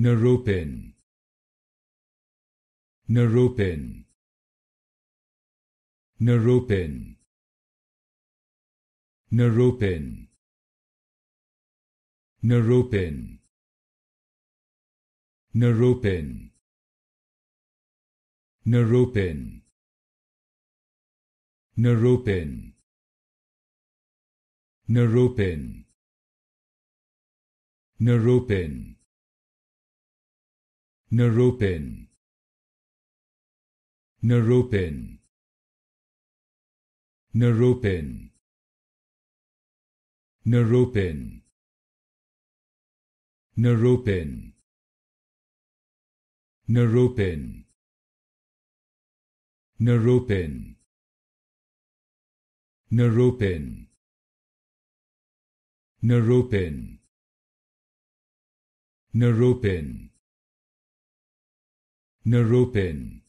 Narupin. Narupin. Narupin. Narupin. Narupin. Narupin. Narupin. Narupin. Naropin Naropin Narupin. Narupin. Narupin. Narupin. Narupin. Narupin. Narupin. Narupin. Naropin Naropin neuropin